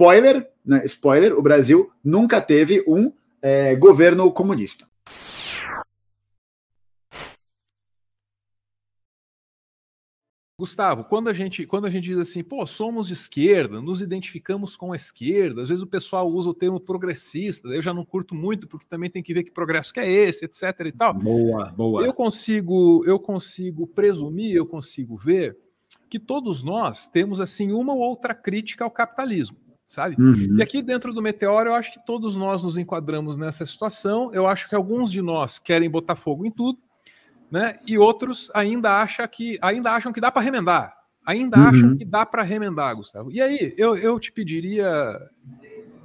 spoiler, né, spoiler, o Brasil nunca teve um é, governo comunista. Gustavo, quando a gente quando a gente diz assim, pô, somos de esquerda, nos identificamos com a esquerda, às vezes o pessoal usa o termo progressista, eu já não curto muito porque também tem que ver que progresso que é esse, etc e tal. Boa, boa. Eu consigo eu consigo presumir, eu consigo ver que todos nós temos assim uma ou outra crítica ao capitalismo sabe? Uhum. E aqui dentro do Meteoro, eu acho que todos nós nos enquadramos nessa situação. Eu acho que alguns de nós querem botar fogo em tudo, né? E outros ainda acham que ainda acham que dá para remendar. Ainda uhum. acham que dá para remendar, Gustavo. E aí, eu, eu te pediria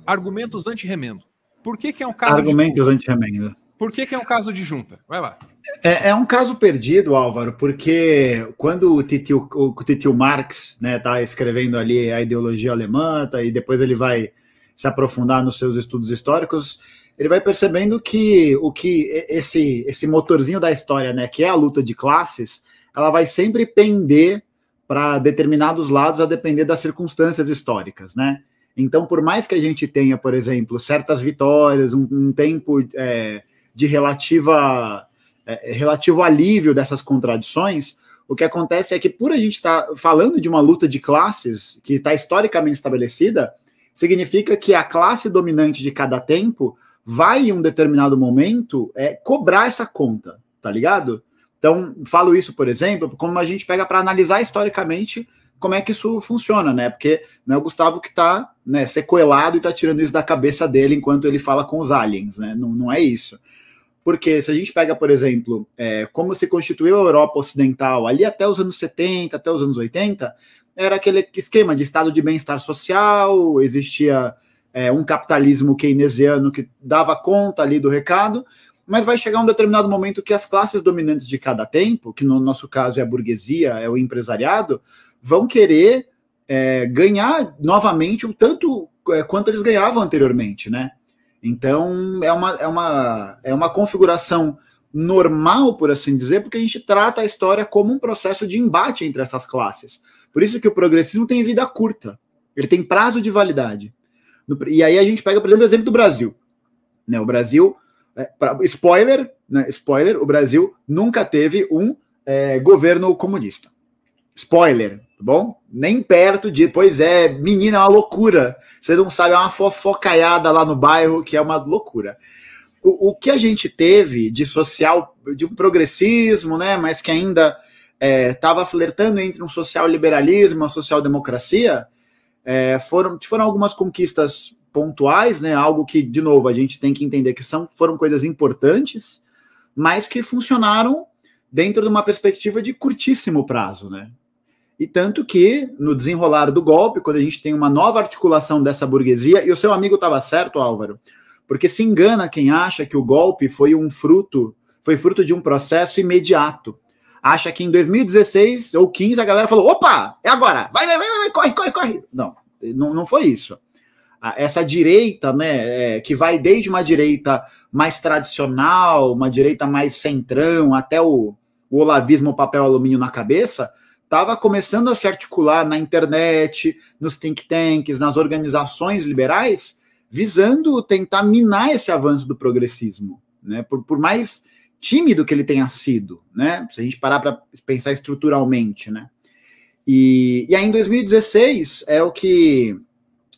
argumentos anti-remendo. Por que, que é um caso. Argumentos anti-remendo. Por que, que é um caso de junta? Vai lá. É, é, um caso perdido, Álvaro, porque quando o Titio, o Titio Marx né, tá escrevendo ali a ideologia alemã, tá, e depois ele vai se aprofundar nos seus estudos históricos, ele vai percebendo que o que esse, esse motorzinho da história, né, que é a luta de classes, ela vai sempre pender para determinados lados a depender das circunstâncias históricas, né? Então, por mais que a gente tenha, por exemplo, certas vitórias, um, um tempo é, de relativa, é, é, relativo alívio dessas contradições, o que acontece é que, por a gente estar tá falando de uma luta de classes que está historicamente estabelecida, significa que a classe dominante de cada tempo vai, em um determinado momento, é, cobrar essa conta, tá ligado? Então, falo isso, por exemplo, como a gente pega para analisar historicamente como é que isso funciona, né? Porque não é o Gustavo que está né, sequelado e está tirando isso da cabeça dele enquanto ele fala com os aliens, né? Não, não é isso. Porque se a gente pega, por exemplo, é, como se constituiu a Europa Ocidental ali até os anos 70, até os anos 80, era aquele esquema de estado de bem-estar social, existia é, um capitalismo keynesiano que dava conta ali do recado, mas vai chegar um determinado momento que as classes dominantes de cada tempo, que no nosso caso é a burguesia, é o empresariado, vão querer é, ganhar novamente o tanto é, quanto eles ganhavam anteriormente, né? Então, é uma, é uma, é uma configuração normal, por assim dizer, porque a gente trata a história como um processo de embate entre essas classes. Por isso que o progressismo tem vida curta, ele tem prazo de validade. E aí a gente pega, por exemplo, o exemplo do Brasil. Né, o Brasil, é, spoiler, né, spoiler, o Brasil nunca teve um é, governo comunista. Spoiler, tá bom? Nem perto de. Pois é, menina, é uma loucura. Você não sabe, é uma fofocaiada lá no bairro que é uma loucura. O, o que a gente teve de social, de um progressismo, né? Mas que ainda estava é, flertando entre um social liberalismo, uma social democracia, é, foram, foram algumas conquistas pontuais, né? Algo que, de novo, a gente tem que entender que são, foram coisas importantes, mas que funcionaram dentro de uma perspectiva de curtíssimo prazo, né? E tanto que, no desenrolar do golpe, quando a gente tem uma nova articulação dessa burguesia, e o seu amigo estava certo, Álvaro, porque se engana quem acha que o golpe foi um fruto, foi fruto de um processo imediato. Acha que em 2016 ou 15 a galera falou: opa, é agora, vai, vai, vai, vai corre, corre, corre. Não, não, não foi isso. Essa direita, né, é, que vai desde uma direita mais tradicional, uma direita mais centrão, até o, o olavismo papel alumínio na cabeça, estava começando a se articular na internet, nos think tanks, nas organizações liberais, visando tentar minar esse avanço do progressismo, né? Por, por mais tímido que ele tenha sido, né? Se a gente parar para pensar estruturalmente, né? E, e aí em 2016 é o que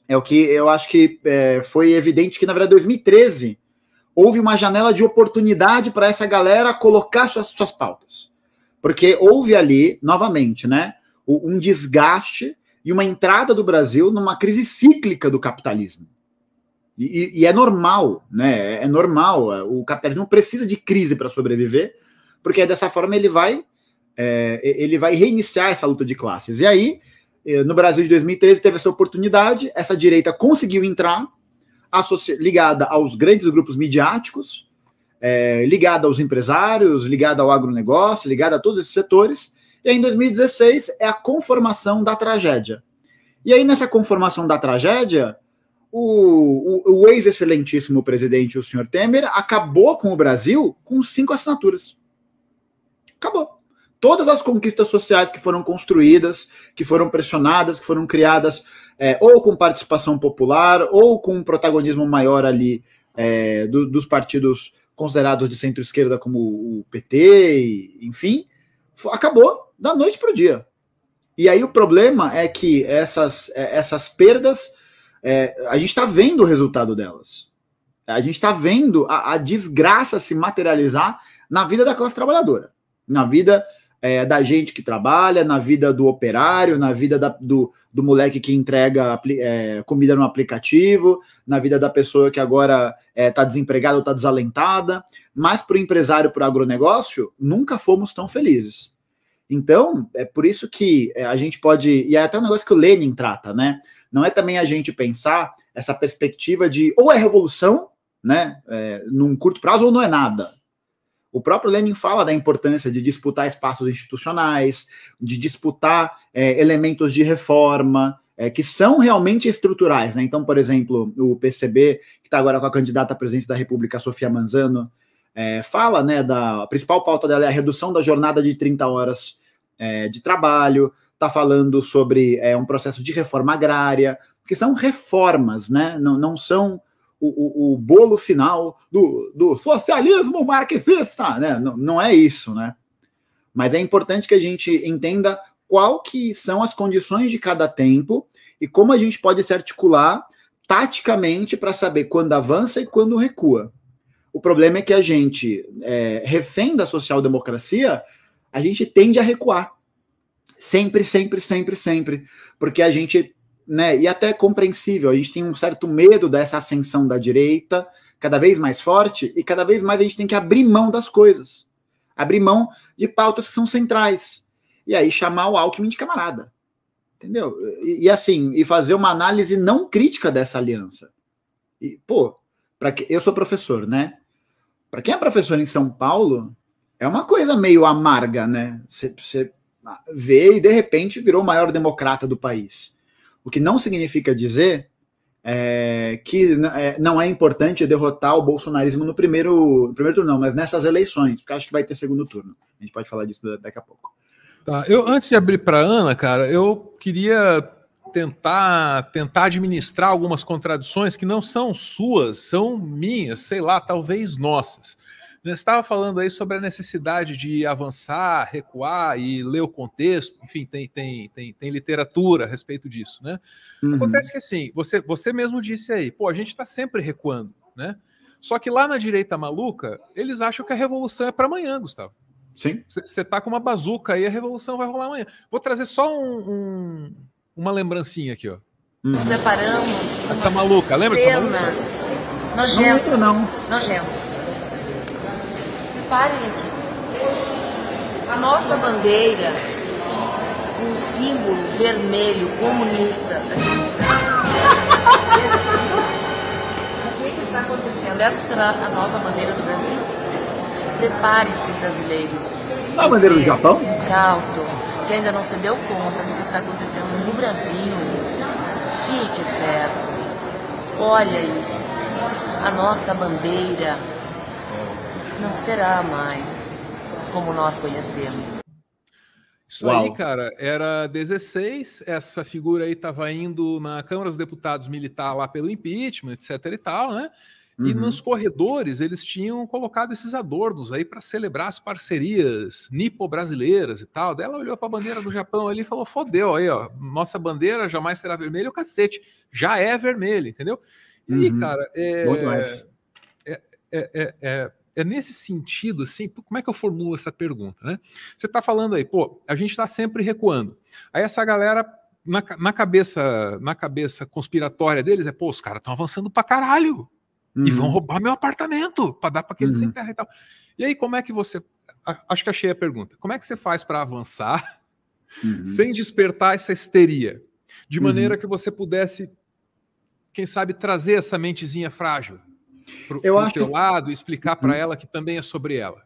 é o que eu acho que é, foi evidente que na verdade 2013 houve uma janela de oportunidade para essa galera colocar suas, suas pautas. Porque houve ali, novamente, né, um desgaste e uma entrada do Brasil numa crise cíclica do capitalismo. E, e é normal, né? É, é normal. É, o capitalismo precisa de crise para sobreviver, porque dessa forma ele vai, é, ele vai reiniciar essa luta de classes. E aí, é, no Brasil de 2013, teve essa oportunidade, essa direita conseguiu entrar, ligada aos grandes grupos midiáticos, é, ligada aos empresários, ligada ao agronegócio, ligada a todos esses setores. E aí, em 2016 é a conformação da tragédia. E aí, nessa conformação da tragédia, o, o, o ex-excelentíssimo presidente, o senhor Temer, acabou com o Brasil com cinco assinaturas. Acabou. Todas as conquistas sociais que foram construídas, que foram pressionadas, que foram criadas é, ou com participação popular, ou com um protagonismo maior ali é, do, dos partidos considerados de centro-esquerda como o PT, enfim, acabou da noite para o dia. E aí o problema é que essas, é, essas perdas, é, a gente está vendo o resultado delas. A gente está vendo a, a desgraça se materializar na vida da classe trabalhadora, na vida é, da gente que trabalha, na vida do operário, na vida da, do, do moleque que entrega é, comida no aplicativo, na vida da pessoa que agora está é, tá desempregada ou está desalentada. Mas para o empresário, para o agronegócio, nunca fomos tão felizes. Então, é por isso que é, a gente pode. E é até um negócio que o Lenin trata, né? Não é também a gente pensar essa perspectiva de ou é revolução, né? É, num curto prazo, ou não é nada. O próprio Lenin fala da importância de disputar espaços institucionais, de disputar é, elementos de reforma, é, que são realmente estruturais. Né? Então, por exemplo, o PCB, que está agora com a candidata à presidência da República, Sofia Manzano, é, fala né, da a principal pauta dela é a redução da jornada de 30 horas é, de trabalho, está falando sobre é, um processo de reforma agrária, porque são reformas, né? não, não são o, o, o bolo final do, do socialismo marxista, né? Não, não é isso, né? Mas é importante que a gente entenda qual que são as condições de cada tempo e como a gente pode se articular taticamente para saber quando avança e quando recua. O problema é que a gente, é, refém da social-democracia, a gente tende a recuar. Sempre, sempre, sempre, sempre. Porque a gente né, e até compreensível, a gente tem um certo medo dessa ascensão da direita, cada vez mais forte, e cada vez mais a gente tem que abrir mão das coisas, abrir mão de pautas que são centrais, e aí chamar o Alckmin de camarada, entendeu? E, e assim, e fazer uma análise não crítica dessa aliança. E, pô, para que eu sou professor, né? Para quem é professor em São Paulo, é uma coisa meio amarga, né? Você vê e de repente virou o maior democrata do país. O que não significa dizer é, que é, não é importante derrotar o bolsonarismo no primeiro, primeiro turno, não, mas nessas eleições, porque acho que vai ter segundo turno. A gente pode falar disso daqui a pouco. Tá, eu antes de abrir para Ana, cara, eu queria tentar tentar administrar algumas contradições que não são suas, são minhas, sei lá, talvez nossas. Né, você estava falando aí sobre a necessidade de avançar, recuar e ler o contexto, enfim, tem, tem, tem, tem literatura a respeito disso, né? Uhum. Acontece que assim, você, você mesmo disse aí, pô, a gente está sempre recuando, né? Só que lá na direita maluca, eles acham que a revolução é para amanhã, Gustavo. Sim. Você tá com uma bazuca aí, a revolução vai rolar amanhã. Vou trazer só um, um, uma lembrancinha aqui, ó. Uhum. Deparamos. Essa maluca, lembra dessa maluca? Nojenta. Não não. Nojento. Parem aqui. A nossa bandeira, um símbolo vermelho comunista. o que, está acontecendo? Essa será a nova bandeira do Brasil? Preparem-se, brasileiros. A bandeira do Japão? É Cauto, que ainda não se deu conta do que está acontecendo no Brasil. Fique esperto. Olha isso. A nossa bandeira não será mais como nós conhecemos. Isso Uau. aí, cara, era 16, essa figura aí estava indo na Câmara dos Deputados militar lá pelo impeachment, etc e tal, né? Uhum. E nos corredores eles tinham colocado esses adornos aí para celebrar as parcerias nipo-brasileiras e tal. ela olhou para a bandeira do Japão ali e falou: fodeu aí, ó. Nossa bandeira jamais será vermelha, o cacete. Já é vermelha, entendeu? E, uhum. cara, é. Muito mais. é, é, é, é é nesse sentido, assim, como é que eu formulo essa pergunta, né? Você está falando aí, pô, a gente está sempre recuando. Aí essa galera na, na, cabeça na cabeça conspiratória deles é, pô, os caras estão avançando pra caralho uhum. e vão uhum. roubar meu apartamento para dar para aqueles uhum. sem terra e tal. E aí, como é que você. acho que achei a pergunta. Como é que você faz para avançar uhum. sem despertar essa histeria? De uhum. maneira que você pudesse, quem sabe, trazer essa mentezinha frágil pro, eu pro acho... teu lado e explicar para uhum. ela que também é sobre ela.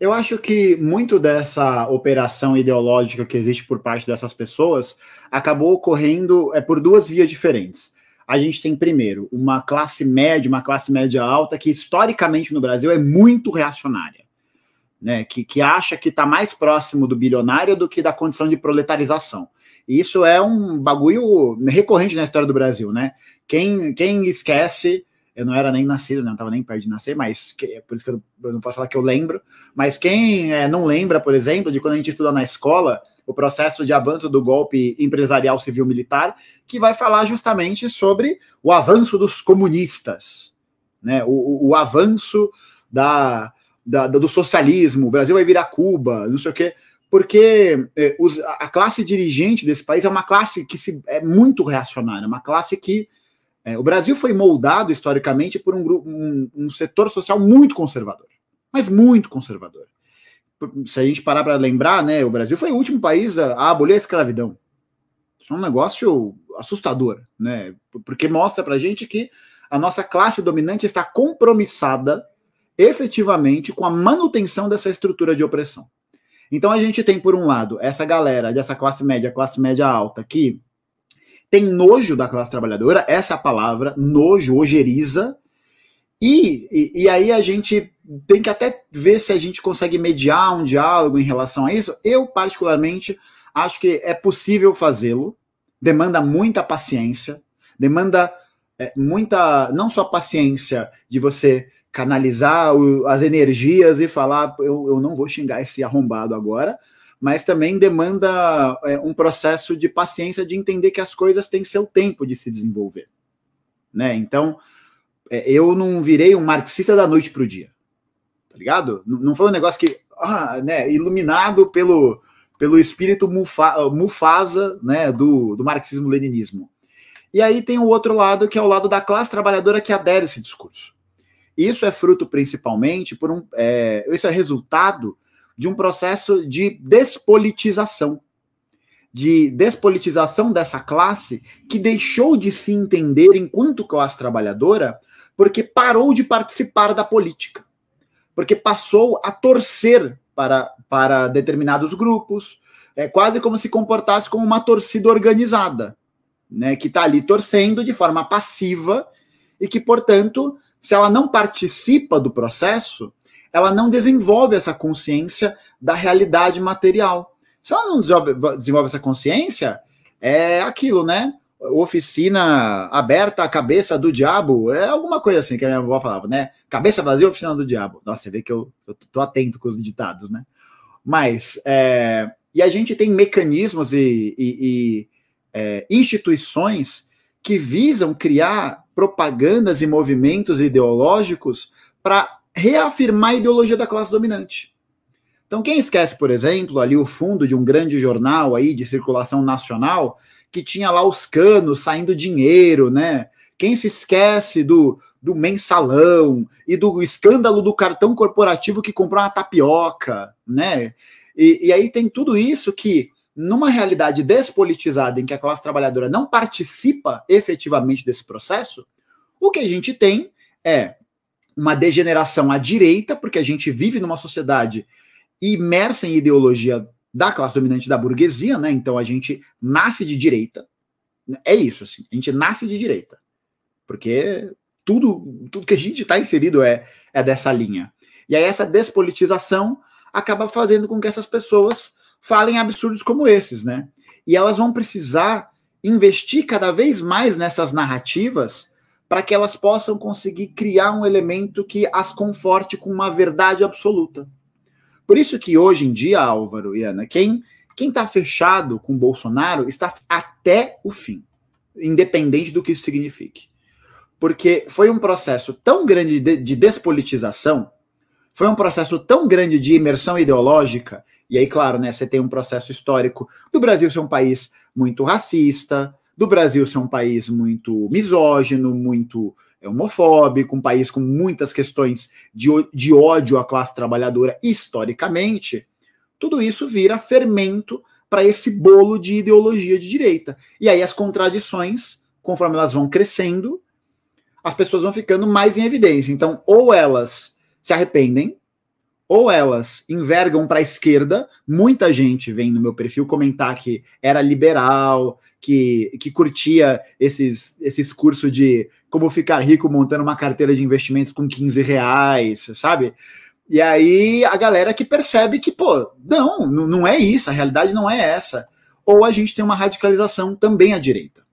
Eu acho que muito dessa operação ideológica que existe por parte dessas pessoas acabou ocorrendo é, por duas vias diferentes. A gente tem, primeiro, uma classe média, uma classe média alta, que historicamente no Brasil é muito reacionária, né? que, que acha que está mais próximo do bilionário do que da condição de proletarização. E isso é um bagulho recorrente na história do Brasil. né? Quem, quem esquece eu não era nem nascido, né? não estava nem perto de nascer, mas que, é por isso que eu, eu, não posso falar que eu lembro. Mas quem é, não lembra, por exemplo, de quando a gente estuda na escola o processo de avanço do golpe empresarial civil-militar, que vai falar justamente sobre o avanço dos comunistas, né? o, o avanço da, da, do socialismo, o Brasil vai virar Cuba, não sei o quê porque é, a classe dirigente desse país é uma classe que se, é muito reacionária, uma classe que é, o Brasil foi moldado historicamente por um, um, um setor social muito conservador, mas muito conservador. Se a gente parar para lembrar, né, o Brasil foi o último país a, a abolir a escravidão. Isso é um negócio assustador, né? Porque mostra para gente que a nossa classe dominante está compromissada efetivamente com a manutenção dessa estrutura de opressão. Então a gente tem, por um lado, essa galera dessa classe média, classe média alta, que tem nojo da classe trabalhadora, essa é a palavra, nojo, ojeriza. E, e, e, aí a gente tem que até ver se a gente consegue mediar um diálogo em relação a isso. Eu, particularmente, acho que é possível fazê-lo, demanda muita paciência, demanda é, muita, não só paciência de você canalizar o, as energias e falar, eu, eu não vou xingar esse arrombado agora, mas também demanda é, um processo de paciência de entender que as coisas têm seu tempo de se desenvolver. Né? Então, é, eu não virei um marxista da noite para o dia, tá ligado? Não, foi um negócio que, ah, né, iluminado pelo, pelo espírito mufa, mufasa né, do, do marxismo-leninismo. E aí tem o outro lado, que é o lado da classe trabalhadora que adere a esse discurso. Isso é fruto principalmente por um. É, isso é resultado de um processo de despolitização. De despolitização dessa classe que deixou de se entender enquanto classe trabalhadora porque parou de participar da política. Porque passou a torcer para, para determinados grupos, é quase como se comportasse como uma torcida organizada, né, que está ali torcendo de forma passiva e que, portanto, se ela não participa do processo, ela não desenvolve essa consciência da realidade material. Se ela não desenvolve, essa consciência, é aquilo, né? Oficina aberta, a cabeça do diabo, é alguma coisa assim que a minha avó falava, né? Cabeça vazia, oficina do diabo. Nossa, você vê que eu, eu tô atento com os ditados, né? Mas, é, e a gente tem mecanismos e, e, e é, instituições que visam criar propagandas e movimentos ideológicos para reafirmar a ideologia da classe dominante. Então, quem esquece, por exemplo, ali o fundo de um grande jornal aí de circulação nacional, que tinha lá os canos saindo dinheiro, né? Quem se esquece do, do mensalão e do escândalo do cartão corporativo que comprou uma tapioca, né? E, e aí tem tudo isso que, numa realidade despolitizada em que a classe trabalhadora não participa efetivamente desse processo, o que a gente tem é uma degeneração à direita, porque a gente vive numa sociedade imersa em ideologia da classe dominante da burguesia, né? Então a gente nasce de direita. É isso, assim. A gente nasce de direita. Porque tudo, tudo que a gente está inserido é, é dessa linha. E aí essa despolitização acaba fazendo com que essas pessoas falem absurdos como esses, né? E elas vão precisar investir cada vez mais nessas narrativas para que elas possam conseguir criar um elemento que as conforte com uma verdade absoluta. Por isso que hoje em dia, Álvaro e Ana, quem quem está fechado com Bolsonaro está até o fim, independente do que isso signifique. Porque foi um processo tão grande de, de despolitização, foi um processo tão grande de imersão ideológica, e aí, claro, né, você tem um processo histórico do Brasil ser um país muito racista, do Brasil ser um país muito misógino, muito é, homofóbico, um país com muitas questões de, de ódio à classe trabalhadora historicamente, tudo isso vira fermento para esse bolo de ideologia de direita. E aí as contradições, conforme elas vão crescendo, as pessoas vão ficando mais em evidência. Então, ou elas se arrependem ou elas envergam para a esquerda, muita gente vem no meu perfil comentar que era liberal, que, que curtia esses, esses cursos de como ficar rico montando uma carteira de investimentos com 15 reais, sabe? E aí a galera que percebe que, pô, não, não é isso, a realidade não é essa. Ou a gente tem uma radicalização também à direita.